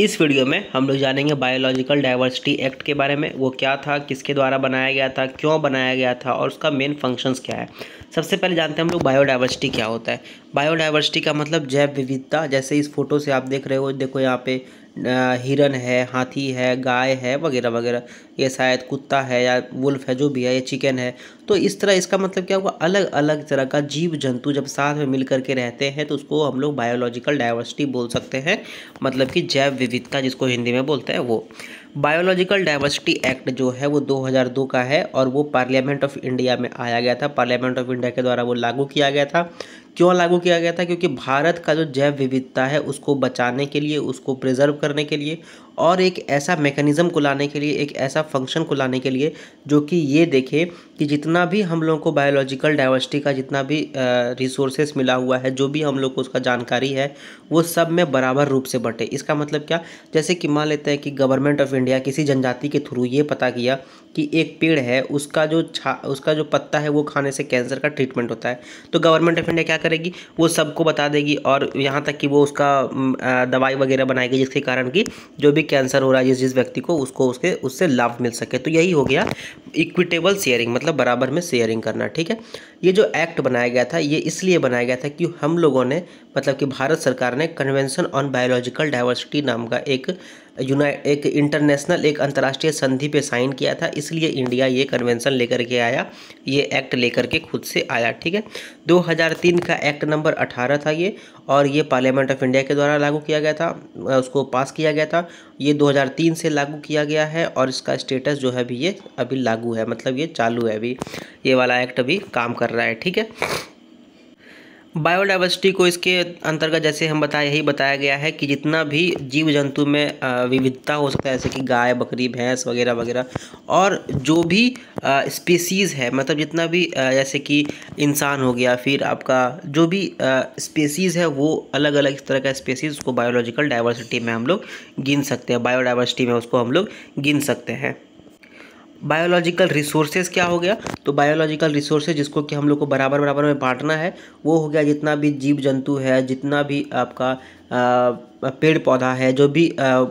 इस वीडियो में हम लोग जानेंगे बायोलॉजिकल डाइवर्सिटी एक्ट के बारे में वो क्या था किसके द्वारा बनाया गया था क्यों बनाया गया था और उसका मेन फंक्शंस क्या है सबसे पहले जानते हैं हम लोग बायोडाइवर्सिटी क्या होता है बायोडाइवर्सिटी का मतलब जैव विविधता जैसे इस फोटो से आप देख रहे हो देखो यहाँ पे हिरन है हाथी है गाय है वगैरह वगैरह ये शायद कुत्ता है या वुल्फ है जो भी है या चिकन है तो इस तरह इसका मतलब क्या होगा अलग अलग तरह का जीव जंतु जब साथ में मिल करके रहते हैं तो उसको हम लोग बायोलॉजिकल डाइवर्सिटी बोल सकते हैं मतलब कि जैव विविधता जिसको हिंदी में बोलते हैं वो बायोलॉजिकल डाइवर्सिटी एक्ट जो है वो 2002 का है और वो पार्लियामेंट ऑफ इंडिया में आया गया था पार्लियामेंट ऑफ इंडिया के द्वारा वो लागू किया गया था क्यों लागू किया गया था क्योंकि भारत का जो जैव विविधता है उसको बचाने के लिए उसको प्रिजर्व करने के लिए और एक ऐसा मेकनिज़म को लाने के लिए एक ऐसा फंक्शन को लाने के लिए जो कि ये देखे कि जितना भी हम लोगों को बायोलॉजिकल डाइवर्सिटी का जितना भी रिसोर्सेस मिला हुआ है जो भी हम लोग को उसका जानकारी है वो सब में बराबर रूप से बटे इसका मतलब क्या जैसे कि मान लेते हैं कि गवर्नमेंट ऑफ इंडिया किसी जनजाति के थ्रू ये पता किया कि एक पेड़ है उसका जो छा उसका जो पत्ता है वो खाने से कैंसर का ट्रीटमेंट होता है तो गवर्नमेंट ऑफ इंडिया क्या करेगी वो सबको बता देगी और यहाँ तक कि वो उसका दवाई वगैरह बनाएगी जिसके कारण कि जो भी कैंसर हो रहा है जिस जिस व्यक्ति को उसको उसके उससे लाभ मिल सके तो यही हो गया इक्विटेबल शेयरिंग मतलब बराबर में शेयरिंग करना ठीक है ये जो एक्ट बनाया गया था ये इसलिए बनाया गया था कि हम लोगों ने मतलब कि भारत सरकार ने कन्वेंशन ऑन बायोलॉजिकल डाइवर्सिटी नाम का एक यूनाइट एक इंटरनेशनल एक अंतर्राष्ट्रीय संधि पे साइन किया था इसलिए इंडिया ये कन्वेंशन लेकर के आया ये एक्ट लेकर के खुद से आया ठीक है 2003 का एक्ट नंबर 18 था ये और ये पार्लियामेंट ऑफ इंडिया के द्वारा लागू किया गया था उसको पास किया गया था ये 2003 से लागू किया गया है और इसका स्टेटस जो है अभी ये अभी लागू है मतलब ये चालू है अभी ये वाला एक्ट अभी काम कर रहा है ठीक है बायोडाइवर्सिटी को इसके अंतर्गत जैसे हम बताया यही बताया गया है कि जितना भी जीव जंतु में विविधता हो सकता है जैसे कि गाय बकरी भैंस वगैरह वगैरह और जो भी स्पीसीज़ है मतलब जितना भी जैसे कि इंसान हो गया फिर आपका जो भी स्पीसीज़ है वो अलग अलग इस तरह का स्पीसीज़ उसको बायोलॉजिकल डाइवर्सिटी में हम लोग गिन सकते हैं बायोडाइवर्सिटी में उसको हम लोग गिन सकते हैं बायोलॉजिकल रिसोर्सेज क्या हो गया तो बायोलॉजिकल रिसोर्सेज जिसको कि हम लोग को बराबर बराबर में बांटना है वो हो गया जितना भी जीव जंतु है जितना भी आपका पेड़ पौधा है जो भी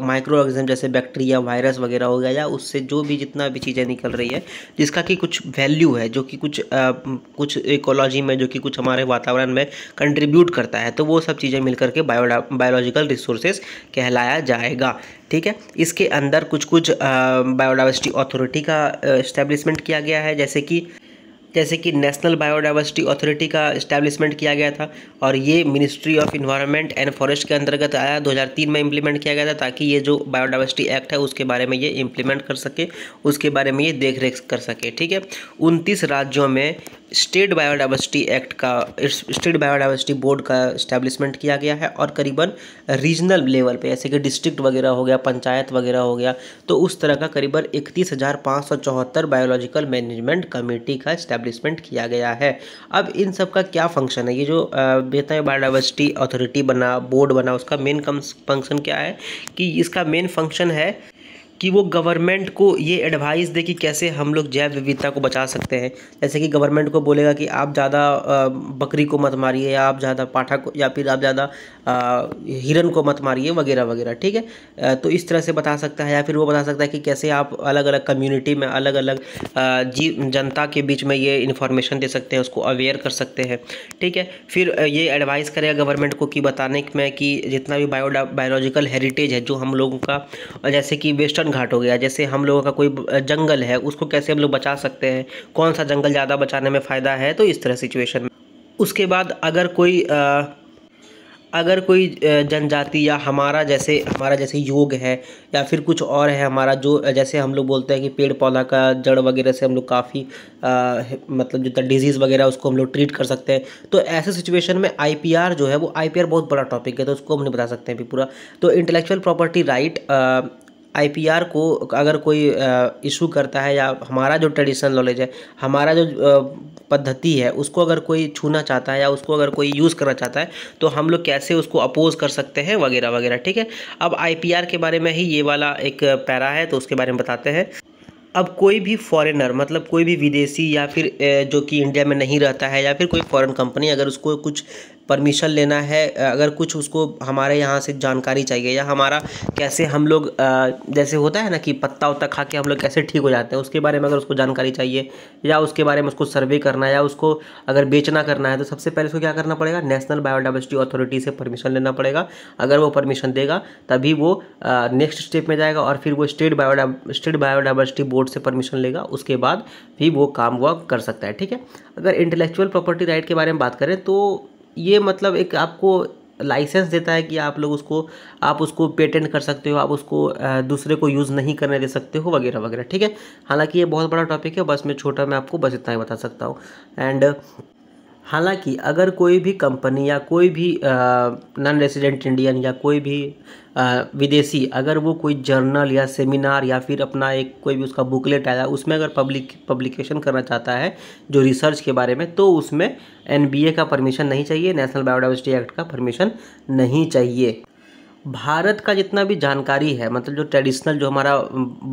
माइक्रो ऑर्गेनिज्म जैसे बैक्टीरिया वायरस वगैरह हो गया या उससे जो भी जितना भी चीज़ें निकल रही है जिसका कि कुछ वैल्यू है जो कि कुछ आ, कुछ इकोलॉजी में जो कि कुछ हमारे वातावरण में कंट्रीब्यूट करता है तो वो सब चीज़ें मिलकर के बायो बायोलॉजिकल रिसोर्सेज कहलाया जाएगा ठीक है इसके अंदर कुछ कुछ बायोडावर्सिटी अथॉरिटी का इस्टेब्लिशमेंट किया गया है जैसे कि जैसे कि नेशनल बायोडाइवर्सिटी अथॉरिटी का इस्टेब्लिशमेंट किया गया था और ये Ministry of Environment and Forest के अंतर्गत आया 2003 में इम्प्लीमेंट किया गया था ताकि ये जो बायोडाइवर्सिटी एक्ट है उसके बारे में ये इम्प्लीमेंट कर सके उसके बारे में ये देख रेख कर सके ठीक है उनतीस राज्यों में स्टेट बायोडाइवर्सिटी एक्ट का स्टेट बायोडाइवर्सिटी बोर्ड का इस्टेब्लिशमेंट किया गया है और करीबन रीजनल लेवल पे जैसे कि डिस्ट्रिक्ट वगैरह हो गया पंचायत वगैरह हो गया तो उस तरह का करीबन इकतीस हज़ार पाँच सौ चौहत्तर बायोलॉजिकल मैनेजमेंट कमेटी का इस्टेब्लिशमेंट किया गया है अब इन सब का क्या फंक्शन है ये जो बेहतर बायोडाइवर्सिटी अथॉरिटी बना बोर्ड बना उसका मेन फंक्शन क्या है कि इसका मेन फंक्शन है कि वो गवर्नमेंट को ये एडवाइस दे कि कैसे हम लोग जैव विविधता को बचा सकते हैं जैसे कि गवर्नमेंट को बोलेगा कि आप ज़्यादा बकरी को मत मारिए या आप ज़्यादा पाठा को या फिर आप ज़्यादा हिरन को मत मारिए वगैरह वगैरह ठीक है तो इस तरह से बता सकता है या फिर वो बता सकता है कि कैसे आप अलग अलग कम्यूनिटी में अलग अलग जीव जनता के बीच में ये इन्फॉर्मेशन दे सकते हैं उसको अवेयर कर सकते हैं ठीक है फिर ये एडवाइस करेगा गवर्नमेंट को कि बताने में कि जितना भी बायो बायोलॉजिकल हेरिटेज है जो हम लोगों का जैसे कि वेस्टर्न घाट हो गया जैसे हम लोगों का कोई जंगल है उसको कैसे हम लोग बचा सकते हैं कौन सा जंगल ज़्यादा बचाने में फ़ायदा है तो इस तरह सिचुएशन में उसके बाद अगर कोई आ, अगर कोई जनजाति या हमारा जैसे हमारा जैसे योग है या फिर कुछ और है हमारा जो जैसे हम लोग बोलते हैं कि पेड़ पौधा का जड़ वगैरह से हम लोग काफ़ी मतलब जो डिजीज़ वगैरह उसको हम लोग ट्रीट कर सकते हैं तो ऐसे सिचुएशन में आईपीआर जो है वो आईपीआर बहुत बड़ा टॉपिक है तो उसको हम नहीं बता सकते हैं भी पूरा तो इंटेलेक्चुअल प्रॉपर्टी राइट आईपीआर को अगर कोई इशू करता है या हमारा जो ट्रेडिशनल नॉलेज है हमारा जो पद्धति है उसको अगर कोई छूना चाहता है या उसको अगर कोई यूज़ करना चाहता है तो हम लोग कैसे उसको अपोज कर सकते हैं वगैरह वगैरह ठीक है अब आईपीआर के बारे में ही ये वाला एक पैरा है तो उसके बारे में बताते हैं अब कोई भी फॉरेनर मतलब कोई भी विदेशी या फिर जो कि इंडिया में नहीं रहता है या फिर कोई फॉरेन कंपनी अगर उसको कुछ परमिशन लेना है अगर कुछ उसको हमारे यहाँ से जानकारी चाहिए या हमारा कैसे हम लोग जैसे होता है ना कि पत्ता उत्ता खा के हम लोग कैसे ठीक हो जाते हैं उसके बारे में अगर उसको जानकारी चाहिए या उसके बारे में उसको सर्वे करना है या उसको अगर बेचना करना है तो सबसे पहले उसको क्या करना पड़ेगा नेशनल बायोडाइवर्सिटी अथॉरिटी से परमिशन लेना पड़ेगा अगर वो परमिशन देगा तभी वो नेक्स्ट स्टेप में जाएगा और फिर वो स्टेट बायोडा स्टेट बायोडाइवर्सिटी बोर्ड से परमिशन लेगा उसके बाद भी वो काम वर्क कर सकता है ठीक है अगर इंटेलेक्चुअल प्रॉपर्टी राइट के बारे में बात करें तो ये मतलब एक आपको लाइसेंस देता है कि आप लोग उसको आप उसको पेटेंट कर सकते हो आप उसको दूसरे को यूज़ नहीं करने दे सकते हो वगैरह वगैरह ठीक है हालांकि ये बहुत बड़ा टॉपिक है बस मैं छोटा मैं आपको बस इतना ही बता सकता हूँ एंड हालांकि अगर कोई भी कंपनी या कोई भी नॉन रेजिडेंट इंडियन या कोई भी आ, विदेशी अगर वो कोई जर्नल या सेमिनार या फिर अपना एक कोई भी उसका बुकलेट आया उसमें अगर पब्लिक पब्लिकेशन करना चाहता है जो रिसर्च के बारे में तो उसमें एन का परमिशन नहीं चाहिए नेशनल बायोडाइवर्सिटी एक्ट का परमिशन नहीं चाहिए भारत का जितना भी जानकारी है मतलब जो ट्रेडिशनल जो हमारा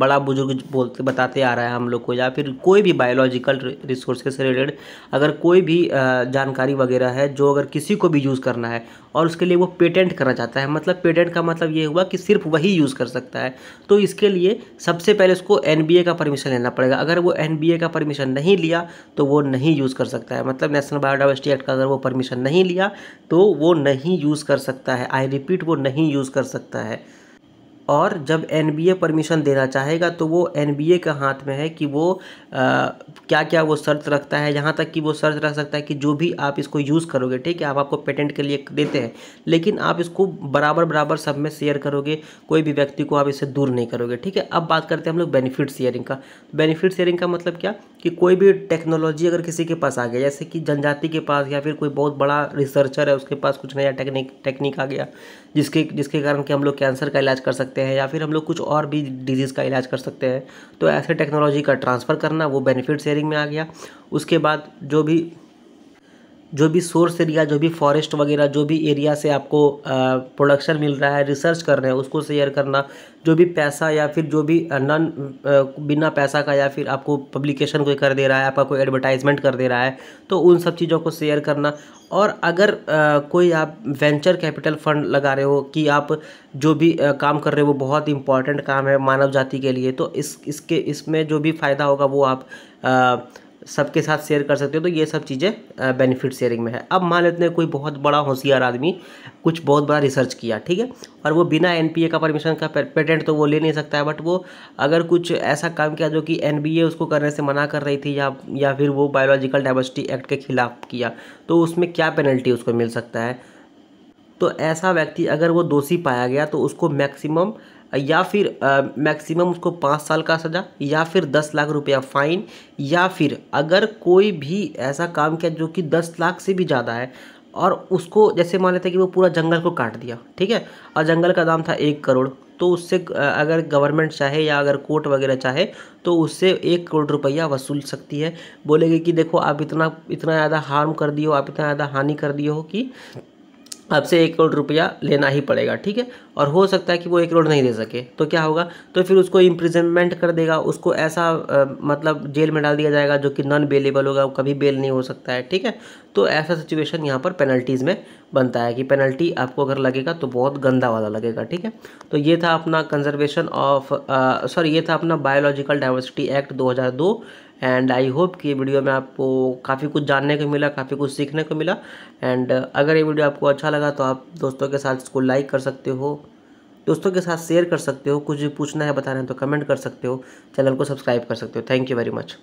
बड़ा बुजुर्ग बोलते बताते आ रहा है हम लोग को या फिर कोई भी बायोलॉजिकल रिसोर्स से रिलेटेड अगर कोई भी जानकारी वगैरह है जो अगर किसी को भी यूज़ करना है और उसके लिए वो पेटेंट करना चाहता है मतलब पेटेंट का मतलब ये हुआ कि सिर्फ वही यूज़ कर सकता है तो इसके लिए सबसे पहले उसको एन का परमिशन लेना पड़ेगा अगर वो एन का परमिशन नहीं लिया तो वो नहीं यूज़ कर सकता है मतलब नेशनल बायोडाइवर्सिटी एक्ट का अगर वो परमिशन नहीं लिया तो वो नहीं यूज़ कर सकता है आई रिपीट वो नहीं यूज़ कर सकता है और जब एन परमिशन देना चाहेगा तो वो एन के हाथ में है कि वो आ, क्या क्या वो शर्त रखता है यहाँ तक कि वो शर्त रख सकता है कि जो भी आप इसको यूज़ करोगे ठीक है आप आपको पेटेंट के लिए देते हैं लेकिन आप इसको बराबर बराबर सब में शेयर करोगे कोई भी व्यक्ति को आप इससे दूर नहीं करोगे ठीक है अब बात करते हैं हम लोग बेनिफिट शेयरिंग का बेनिफिट शेयरिंग का मतलब क्या कि कोई भी टेक्नोलॉजी अगर किसी के पास आ गया जैसे कि जनजाति के पास या फिर कोई बहुत बड़ा रिसर्चर है उसके पास कुछ नया टेक्निक टेक्निक आ गया जिसके जिसके कारण कि हम लोग कैंसर का इलाज कर सकते सकते हैं या फिर हम लोग कुछ और भी डिजीज़ का इलाज कर सकते हैं तो ऐसे टेक्नोलॉजी का ट्रांसफ़र करना वो बेनिफिट शेयरिंग में आ गया उसके बाद जो भी जो भी सोर्स एरिया जो भी फॉरेस्ट वगैरह जो भी एरिया से आपको प्रोडक्शन मिल रहा है रिसर्च कर रहे हैं उसको शेयर करना जो भी पैसा या फिर जो भी नन बिना पैसा का या फिर आपको पब्लिकेशन कोई कर दे रहा है आपका कोई एडवर्टाइजमेंट कर दे रहा है तो उन सब चीज़ों को शेयर करना और अगर आ, कोई आप वेंचर कैपिटल फंड लगा रहे हो कि आप जो भी आ, काम कर रहे हो वो बहुत इंपॉर्टेंट काम है मानव जाति के लिए तो इस इसके इसमें जो भी फ़ायदा होगा वो आप आ, सबके साथ शेयर कर सकते हो तो ये सब चीज़ें बेनिफिट शेयरिंग में है अब मान लेते हैं कोई बहुत बड़ा होशियार आदमी कुछ बहुत बड़ा रिसर्च किया ठीक है और वो बिना एन का परमिशन का पेटेंट तो वो ले नहीं सकता है बट वो अगर कुछ ऐसा काम किया जो कि एन उसको करने से मना कर रही थी या या फिर वो बायोलॉजिकल डाइवर्सिटी एक्ट के खिलाफ किया तो उसमें क्या पेनल्टी उसको मिल सकता है तो ऐसा व्यक्ति अगर वो दोषी पाया गया तो उसको मैक्सिमम या फिर मैक्सिमम उसको पाँच साल का सज़ा या फिर दस लाख रुपया फ़ाइन या फिर अगर कोई भी ऐसा काम किया जो कि दस लाख से भी ज़्यादा है और उसको जैसे मान लेते हैं कि वो पूरा जंगल को काट दिया ठीक है और जंगल का दाम था एक करोड़ तो उससे अगर गवर्नमेंट चाहे या अगर कोर्ट वगैरह चाहे तो उससे एक करोड़ रुपया वसूल सकती है बोलेगी कि देखो आप इतना इतना ज़्यादा हार्म कर दिए हो आप इतना ज़्यादा हानि कर दिए हो कि आपसे एक करोड़ रुपया लेना ही पड़ेगा ठीक है और हो सकता है कि वो एक करोड़ नहीं दे सके तो क्या होगा तो फिर उसको इम्प्रिजनमेंट कर देगा उसको ऐसा आ, मतलब जेल में डाल दिया जाएगा जो कि नॉन बेलेबल होगा वो कभी बेल नहीं हो सकता है ठीक है तो ऐसा सिचुएशन यहाँ पर पेनल्टीज़ में बनता है कि पेनल्टी आपको अगर लगेगा तो बहुत गंदा वाला लगेगा ठीक है तो ये था अपना कंजर्वेशन ऑफ सॉरी ये था अपना बायोलॉजिकल डाइवर्सिटी एक्ट दो एंड आई होप कि ये वीडियो में आपको काफ़ी कुछ जानने को मिला काफ़ी कुछ सीखने को मिला एंड अगर ये वीडियो आपको अच्छा लगा तो आप दोस्तों के साथ इसको लाइक कर सकते हो दोस्तों के साथ शेयर कर सकते हो कुछ भी पूछना है बताना है तो कमेंट कर सकते हो चैनल को सब्सक्राइब कर सकते हो थैंक यू वेरी मच